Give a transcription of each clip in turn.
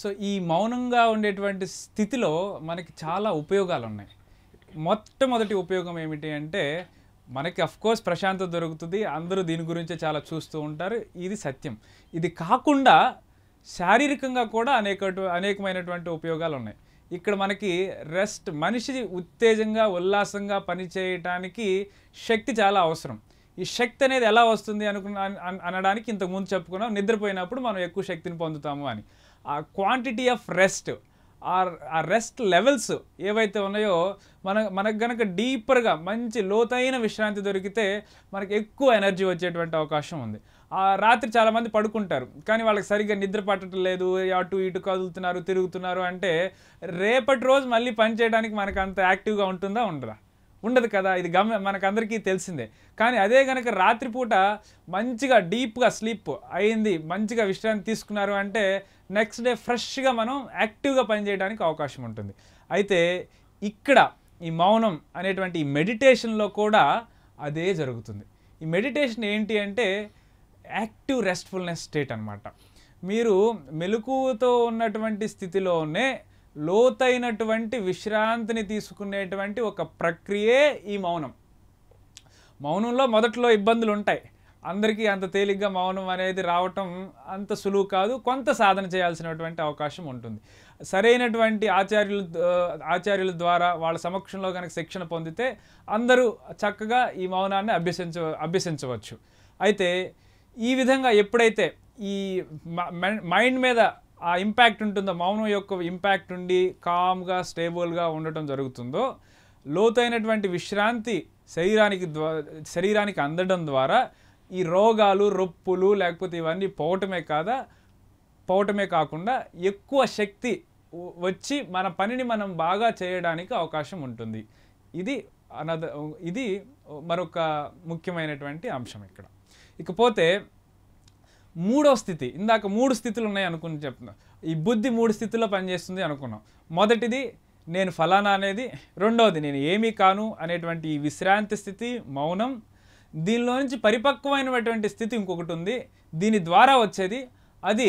so ఈ మౌనంగా ఉండేటువంటి స్థితిలో మనకి చాలా ఉపయోగాలు ఉన్నాయి మొట్టమొదటి ఉపయోగం ఏమిటి అంటే మనకి కోర్స్ ప్రశాంతత దొరుకుతుంది అందరూ దీని గురించే చాలా చూస్తూ ఉంటారు ఇది సత్యం ఇది కాకుండా శారీరకంగా కూడా అనేక అనేకమైనటువంటి ఉపయోగాలు ఉన్నాయి ఇక్కడ మనకి రెస్ట్ మనిషి ఉత్తేజంగా ఉల్లాసంగా పనిచేయటానికి శక్తి చాలా అవసరం ఈ శక్తి అనేది ఎలా వస్తుంది అనుకున్న అనడానికి ఇంతకుముందు చెప్పుకున్నాం నిద్రపోయినప్పుడు మనం ఎక్కువ శక్తిని పొందుతాము అని ఆ క్వాంటిటీ ఆఫ్ రెస్ట్ ఆ రెస్ట్ లెవెల్స్ ఏవైతే ఉన్నాయో మన మనకు గనక డీపర్గా మంచి లోతైన విశ్రాంతి దొరికితే మనకి ఎక్కువ ఎనర్జీ వచ్చేటువంటి అవకాశం ఉంది ఆ రాత్రి చాలామంది పడుకుంటారు కానీ వాళ్ళకి సరిగ్గా నిద్ర పట్టడం లేదు అటు ఇటు కదులుతున్నారు తిరుగుతున్నారు అంటే రేపటి రోజు మళ్ళీ పని చేయడానికి మనకు అంత యాక్టివ్గా ఉంటుందా ఉండదా ఉండదు కదా ఇది గమ మనకందరికీ తెలిసిందే కానీ అదే కనుక రాత్రిపూట మంచిగా డీప్గా స్లీప్ అయింది మంచిగా విశ్రాంతి తీసుకున్నారు అంటే నెక్స్ట్ డే ఫ్రెష్గా మనం యాక్టివ్గా పనిచేయడానికి అవకాశం ఉంటుంది అయితే ఇక్కడ ఈ మౌనం అనేటువంటి ఈ మెడిటేషన్లో కూడా అదే జరుగుతుంది ఈ మెడిటేషన్ ఏంటి అంటే యాక్టివ్ రెస్ట్ఫుల్నెస్ స్టేట్ అనమాట మీరు మెలకుతో ఉన్నటువంటి స్థితిలోనే లోతైనటువంటి విశ్రాంతిని తీసుకునేటువంటి ఒక ప్రక్రియే ఈ మౌనం మౌనంలో మొదట్లో ఇబ్బందులు ఉంటాయి అందరికీ అంత తేలిగ్గా మౌనం అనేది రావటం అంత సులువు కాదు కొంత సాధన చేయాల్సినటువంటి అవకాశం ఉంటుంది సరైనటువంటి ఆచార్యులు ఆచార్యుల ద్వారా వాళ్ళ సమక్షంలో కనుక శిక్షణ పొందితే అందరూ చక్కగా ఈ మౌనాన్ని అభ్యసించ అభ్యసించవచ్చు అయితే ఈ విధంగా ఎప్పుడైతే ఈ మైండ్ మీద ఆ ఇంపాక్ట్ ఉంటుందో మౌనం యొక్క ఇంపాక్ట్ ఉండి కామ్గా స్టేబుల్గా ఉండటం జరుగుతుందో లోతైనటువంటి విశ్రాంతి శరీరానికి శరీరానికి అందడం ద్వారా ఈ రోగాలు రొప్పులు లేకపోతే ఇవన్నీ పోవటమే కాదా పోవటమే కాకుండా ఎక్కువ శక్తి వచ్చి మన పనిని మనం బాగా చేయడానికి అవకాశం ఉంటుంది ఇది అనద ఇది మరొక ముఖ్యమైనటువంటి అంశం ఇక్కడ ఇకపోతే మూడో స్థితి ఇందాక మూడు స్థితులు ఉన్నాయి అనుకుని చెప్తున్నా ఈ బుద్ధి మూడు స్థితిలో పనిచేస్తుంది అనుకున్నాం మొదటిది నేను ఫలానా అనేది రెండవది నేను ఏమీ కాను అనేటువంటి ఈ విశ్రాంతి స్థితి మౌనం దీనిలో నుంచి పరిపక్వమైనటువంటి స్థితి ఇంకొకటి ఉంది దీని ద్వారా వచ్చేది అది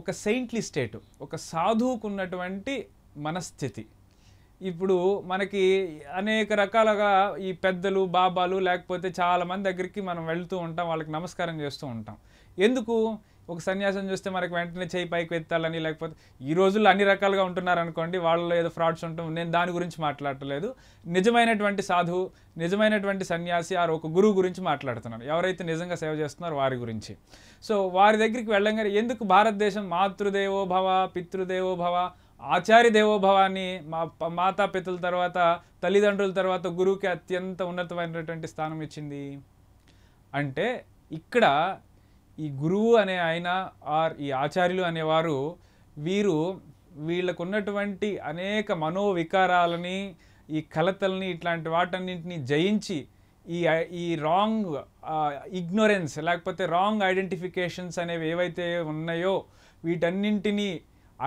ఒక సెయింట్లీ స్టేటు ఒక సాధువుకున్నటువంటి మనస్థితి ఇప్పుడు మనకి అనేక రకాలుగా ఈ పెద్దలు బాబాలు లేకపోతే చాలామంది దగ్గరికి మనం వెళ్తూ ఉంటాం వాళ్ళకి నమస్కారం చేస్తూ ఉంటాం ఎందుకు ఒక సన్యాసం చూస్తే మనకి వెంటనే చేయి పైకి ఎత్తాలని లేకపోతే ఈ రోజుల్లో అన్ని రకాలుగా ఉంటున్నారనుకోండి వాళ్ళలో ఏదో ఫ్రాడ్స్ ఉంటాం నేను దాని గురించి మాట్లాడలేదు నిజమైనటువంటి సాధువు నిజమైనటువంటి సన్యాసి ఆ ఒక గురువు గురించి మాట్లాడుతున్నాను ఎవరైతే నిజంగా సేవ చేస్తున్నారో వారి గురించి సో వారి దగ్గరికి వెళ్ళంగానే ఎందుకు భారతదేశం మాతృదేవోభవ పితృదేవోభవ ఆచార్య దేవోభవాన్ని మా మాతా పితల తర్వాత తల్లిదండ్రుల తర్వాత గురువుకి అత్యంత ఉన్నతమైనటువంటి స్థానం ఇచ్చింది అంటే ఇక్కడ ఈ గురువు అనే ఆయన ఆర్ ఈ ఆచార్యులు అనేవారు వీరు వీళ్ళకున్నటువంటి అనేక మనోవికారాలని ఈ కలతల్ని ఇట్లాంటి వాటన్నింటినీ జయించి ఈ ఈ రాంగ్ ఇగ్నోరెన్స్ లేకపోతే రాంగ్ ఐడెంటిఫికేషన్స్ అనేవి ఏవైతే ఉన్నాయో వీటన్నింటినీ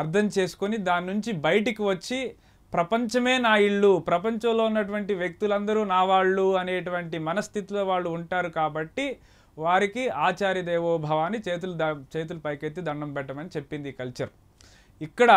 అర్థం చేసుకొని దాని నుంచి బయటికి వచ్చి ప్రపంచమే నా ఇల్లు ప్రపంచంలో ఉన్నటువంటి వ్యక్తులందరూ నా వాళ్ళు అనేటువంటి మనస్థితిలో వాళ్ళు ఉంటారు కాబట్టి వారికి ఆచార్య దేవోభవాన్ని చేతులు దా చేతులు పైకెత్తి దండం పెట్టమని చెప్పింది ఈ కల్చర్ ఇక్కడ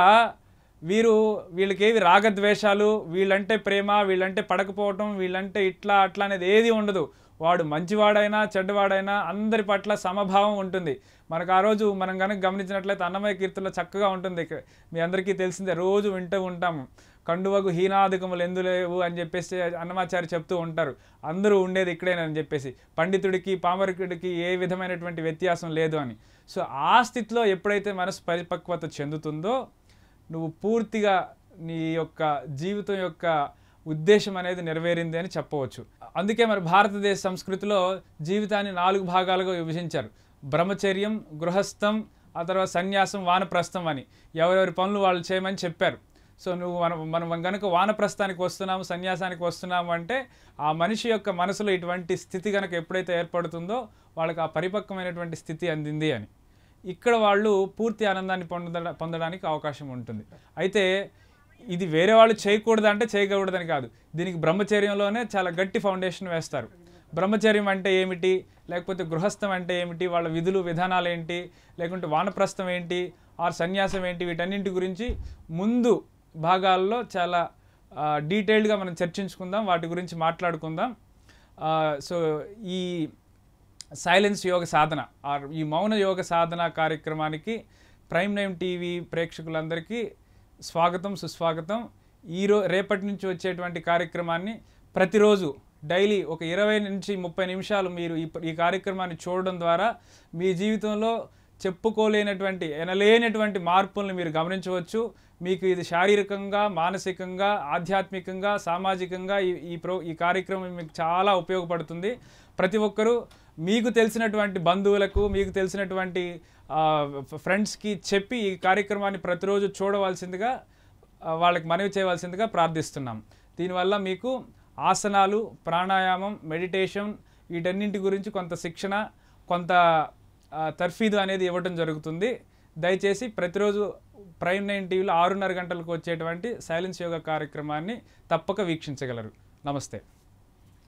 వీరు వీళ్ళకేవి రాగద్వేషాలు వీళ్ళంటే ప్రేమ వీళ్ళంటే పడకపోవటం వీళ్ళంటే ఇట్లా అట్లా అనేది ఏది ఉండదు వాడు మంచివాడైనా చెడ్డవాడైనా అందరి పట్ల సమభావం ఉంటుంది మనకు ఆ రోజు మనం కనుక గమనించినట్లయితే అన్నమయ్య కీర్తనలో చక్కగా ఉంటుంది మీ అందరికీ తెలిసిందే రోజు వింటూ ఉంటాము కండువకు హీనాధికములు ఎందులేవు అని చెప్పేసి అన్నమాచారి చెప్తూ ఉంటారు అందరూ ఉండేది ఇక్కడేనని చెప్పేసి పండితుడికి పామరికుడికి ఏ విధమైనటువంటి వ్యత్యాసం లేదు అని సో ఆ స్థితిలో ఎప్పుడైతే మనసు పరిపక్వత చెందుతుందో నువ్వు పూర్తిగా నీ యొక్క జీవితం యొక్క ఉద్దేశం అనేది నెరవేరింది అని చెప్పవచ్చు అందుకే మరి భారతదేశ సంస్కృతిలో జీవితాన్ని నాలుగు భాగాలుగా విభజించారు బ్రహ్మచర్యం గృహస్థం ఆ తర్వాత సన్యాసం వానప్రస్థం అని ఎవరెవరి పనులు వాళ్ళు చేయమని చెప్పారు సో నువ్వు మనం మనం కనుక వానప్రస్థానికి వస్తున్నాము సన్యాసానికి వస్తున్నాము అంటే ఆ మనిషి యొక్క మనసులో ఇటువంటి స్థితి కనుక ఎప్పుడైతే ఏర్పడుతుందో వాళ్ళకి ఆ పరిపక్వమైనటువంటి స్థితి అందింది అని ఇక్కడ వాళ్ళు పూర్తి ఆనందాన్ని పొంద పొందడానికి అవకాశం ఉంటుంది అయితే ఇది వేరే వాళ్ళు చేయకూడదు అంటే చేయకూడదని కాదు దీనికి బ్రహ్మచర్యంలోనే చాలా గట్టి ఫౌండేషన్ వేస్తారు బ్రహ్మచర్యం అంటే ఏమిటి లేకపోతే గృహస్థం అంటే ఏమిటి వాళ్ళ విధులు విధానాలు ఏంటి లేకుంటే వానప్రస్థం ఏంటి ఆర్ సన్యాసం ఏంటి వీటన్నింటి గురించి ముందు భాగాల్లో చాలా డీటెయిల్డ్గా మనం చర్చించుకుందాం వాటి గురించి మాట్లాడుకుందాం సో ఈ సైలెన్స్ యోగ సాధన ఆర్ ఈ మౌన యోగ సాధన కార్యక్రమానికి ప్రైమ్ నైమ్ టీవీ ప్రేక్షకులందరికీ స్వాగతం సుస్వాగతం ఈరో రేపటి నుంచి వచ్చేటువంటి కార్యక్రమాన్ని ప్రతిరోజు డైలీ ఒక ఇరవై నుంచి ముప్పై నిమిషాలు మీరు ఈ కార్యక్రమాన్ని చూడడం ద్వారా మీ జీవితంలో చెప్పుకోలేనటువంటి ఎనలేనటువంటి మార్పుల్ని మీరు గమనించవచ్చు మీకు ఇది శారీరకంగా మానసికంగా ఆధ్యాత్మికంగా సామాజికంగా ఈ ప్రో ఈ కార్యక్రమం మీకు చాలా ఉపయోగపడుతుంది ప్రతి ఒక్కరూ మీకు తెలిసినటువంటి బంధువులకు మీకు తెలిసినటువంటి ఫ్రెండ్స్కి చెప్పి ఈ కార్యక్రమాన్ని ప్రతిరోజు చూడవలసిందిగా వాళ్ళకి మనవి చేయవలసిందిగా ప్రార్థిస్తున్నాం దీనివల్ల మీకు ఆసనాలు ప్రాణాయామం మెడిటేషన్ వీటన్నింటి గురించి కొంత శిక్షణ కొంత తర్ఫీదు అనేది ఇవ్వటం జరుగుతుంది దయచేసి ప్రతిరోజు ప్రైమ్ నైన్ టీవీలో ఆరున్నర గంటలకు వచ్చేటువంటి సైలెన్స్ యోగ కార్యక్రమాన్ని తప్పక వీక్షించగలరు నమస్తే